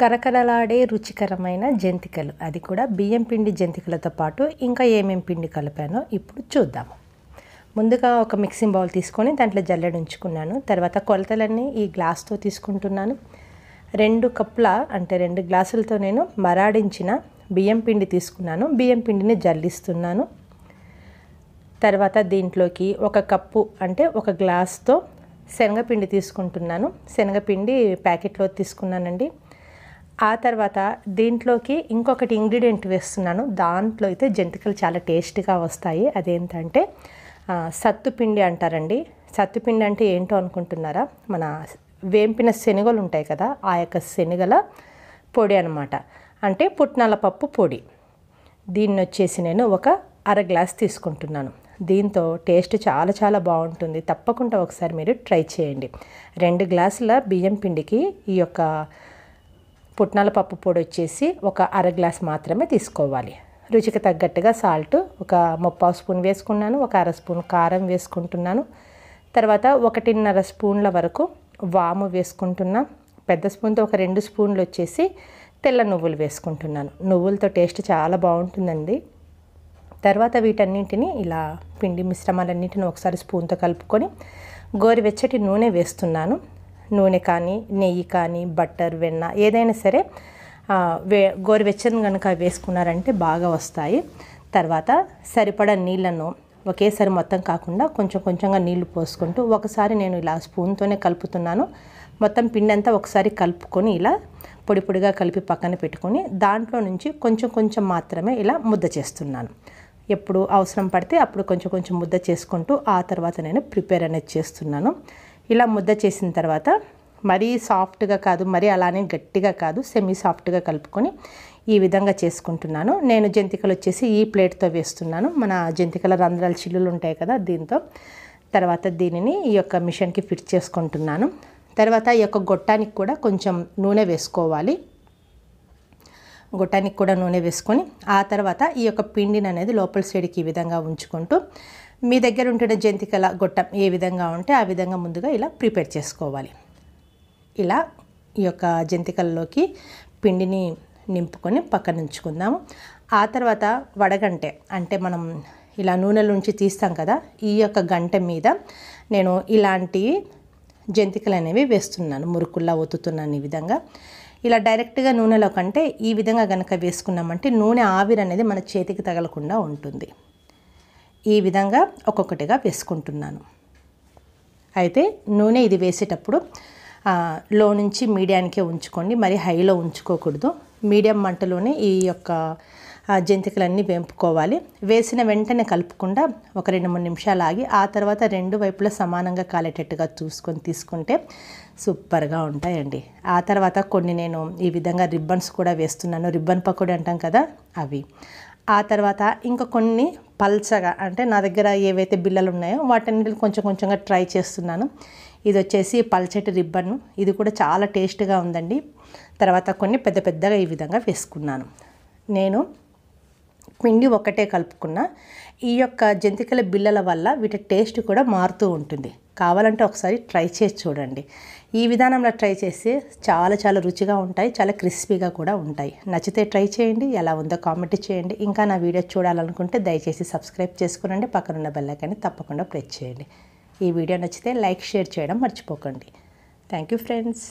కరకరలాడే రుచికరమైన జంతికలు అది కూడా బియ్యం పిండి జంతికలతో పాటు ఇంకా ఏమేమి పిండి కలిపానో ఇప్పుడు చూద్దాము ముందుగా ఒక మిక్సింగ్ బౌల్ తీసుకొని దాంట్లో జల్లెడు ఉంచుకున్నాను తర్వాత కొలతలన్నీ ఈ గ్లాస్తో తీసుకుంటున్నాను రెండు కప్పుల అంటే రెండు గ్లాసులతో నేను మరాడించిన బియ్యం పిండి తీసుకున్నాను బియ్యం పిండిని జల్లిస్తున్నాను తర్వాత దీంట్లోకి ఒక కప్పు అంటే ఒక గ్లాస్తో శనగపిండి తీసుకుంటున్నాను శనగపిండి ప్యాకెట్లో తీసుకున్నానండి ఆ తర్వాత దీంట్లోకి ఇంకొకటి ఇంగ్రీడియంట్ వేస్తున్నాను దాంట్లో అయితే జంతికలు చాలా టేస్ట్గా వస్తాయి అదేంటంటే సత్తుపిండి అంటారండి సత్తుపిండి అంటే ఏంటో అనుకుంటున్నారా మన వేంపిన శనగలు ఉంటాయి కదా ఆ యొక్క శనగల పొడి అనమాట అంటే పుట్నాల పప్పు పొడి దీన్ని వచ్చేసి నేను ఒక అర గ్లాస్ తీసుకుంటున్నాను దీంతో టేస్ట్ చాలా చాలా బాగుంటుంది తప్పకుండా ఒకసారి మీరు ట్రై చేయండి రెండు గ్లాసుల బియ్యం పిండికి ఈ యొక్క పుట్నాల పప్పు పొడి వచ్చేసి ఒక అర గ్లాస్ మాత్రమే తీసుకోవాలి రుచికి తగ్గట్టుగా సాల్ట్ ఒక ముప్పావు స్పూన్ వేసుకున్నాను ఒక అర స్పూన్ కారం వేసుకుంటున్నాను తర్వాత ఒకటిన్నర స్పూన్ల వరకు వాము వేసుకుంటున్నా పెద్ద స్పూన్తో ఒక రెండు స్పూన్లు వచ్చేసి తెల్ల నువ్వులు వేసుకుంటున్నాను నువ్వులతో టేస్ట్ చాలా బాగుంటుందండి తర్వాత వీటన్నింటిని ఇలా పిండి మిశ్రమాలన్నింటిని ఒకసారి స్పూన్తో కలుపుకొని గోరువెచ్చటి నూనె వేస్తున్నాను నూనె కానీ నెయ్యి కానీ బట్టర్ వెన్న ఏదైనా సరే వే గోరువెచ్చని కనుక వేసుకున్నారంటే బాగా వస్తాయి తర్వాత సరిపడా నీళ్లను ఒకేసారి మొత్తం కాకుండా కొంచెం కొంచెంగా నీళ్లు పోసుకుంటూ ఒకసారి నేను ఇలా స్పూన్తోనే కలుపుతున్నాను మొత్తం పిండి అంతా ఒకసారి కలుపుకొని ఇలా పొడి పొడిగా కలిపి పక్కన పెట్టుకొని దాంట్లో నుంచి కొంచెం కొంచెం మాత్రమే ఇలా ముద్ద చేస్తున్నాను ఎప్పుడు అవసరం పడితే అప్పుడు కొంచెం కొంచెం ముద్ద చేసుకుంటూ ఆ తర్వాత నేను ప్రిపేర్ అనేది చేస్తున్నాను ఇలా ముద్ద చేసిన తర్వాత మరీ సాఫ్ట్గా కాదు మరీ అలానే గట్టిగా కాదు సెమీ సాఫ్ట్గా కలుపుకొని ఈ విధంగా చేసుకుంటున్నాను నేను జంతికలు వచ్చేసి ఈ ప్లేట్తో వేస్తున్నాను మన జంతికల రంధ్రాల చిల్లులు ఉంటాయి కదా దీంతో తర్వాత దీనిని ఈ యొక్క మిషన్కి ఫిట్ చేసుకుంటున్నాను తర్వాత ఈ యొక్క గొట్టానికి కూడా కొంచెం నూనె వేసుకోవాలి గొట్టానికి కూడా నూనె వేసుకొని ఆ తర్వాత ఈ యొక్క పిండిని అనేది లోపల సైడ్కి ఈ విధంగా ఉంచుకుంటూ మీ దగ్గర ఉంటున్న జంతికల గొట్టం ఏ విధంగా ఉంటే ఆ విధంగా ముందుగా ఇలా ప్రిపేర్ చేసుకోవాలి ఇలా ఈ యొక్క జంతికల్లోకి పిండిని నింపుకొని పక్కన ఉంచుకుందాము ఆ తర్వాత వడగంటే అంటే మనం ఇలా నూనెల నుంచి తీస్తాం కదా ఈ యొక్క గంట మీద నేను ఇలాంటి జంతికలు అనేవి వేస్తున్నాను మురుకుల్లా ఒత్తుతున్నాను ఈ విధంగా ఇలా డైరెక్ట్గా నూనెలో కంటే ఈ విధంగా కనుక వేసుకున్నామంటే నూనె ఆవిరి అనేది మన చేతికి తగలకుండా ఉంటుంది ఈ విధంగా ఒక్కొక్కటిగా వేసుకుంటున్నాను అయితే నూనె ఇది వేసేటప్పుడు లో నుంచి మీడియానికే ఉంచుకోండి మరి హైలో ఉంచుకోకూడదు మీడియం మంటలోనే ఈ యొక్క జంతికలన్నీ వేంపుకోవాలి వేసిన వెంటనే కలుపుకుండా ఒక రెండు మూడు నిమిషాలు ఆగి ఆ తర్వాత రెండు వైపులా సమానంగా కాలేటట్టుగా చూసుకొని తీసుకుంటే సూపర్గా ఉంటాయండి ఆ తర్వాత కొన్ని నేను ఈ విధంగా రిబ్బన్స్ కూడా వేస్తున్నాను రిబ్బన్ పకోడీ అంటాం కదా అవి ఆ తర్వాత ఇంకా కొన్ని పల్చగా అంటే నా దగ్గర ఏవైతే బిళ్ళలు ఉన్నాయో వాటన్నిటిని కొంచెం కొంచెంగా ట్రై చేస్తున్నాను ఇది వచ్చేసి పల్చటి రిబ్బన్ ఇది కూడా చాలా టేస్ట్గా ఉందండి తర్వాత కొన్ని పెద్ద పెద్దగా ఈ విధంగా వేసుకున్నాను నేను పిండి ఒకటే కలుపుకున్న ఈ యొక్క జంతికల బిళ్ళల వల్ల వీటి టేస్ట్ కూడా మారుతూ ఉంటుంది కావాలంటే ఒకసారి ట్రై చేసి చూడండి ఈ విధానంలో ట్రై చేస్తే చాలా చాలా రుచిగా ఉంటాయి చాలా క్రిస్పీగా కూడా ఉంటాయి నచ్చితే ట్రై చేయండి ఎలా ఉందో కామెంట్ చేయండి ఇంకా నా వీడియో చూడాలనుకుంటే దయచేసి సబ్స్క్రైబ్ చేసుకునండి పక్కనున్న బెల్లైకాన్ని తప్పకుండా ప్రెస్ చేయండి ఈ వీడియో నచ్చితే లైక్ షేర్ చేయడం మర్చిపోకండి థ్యాంక్ యూ ఫ్రెండ్స్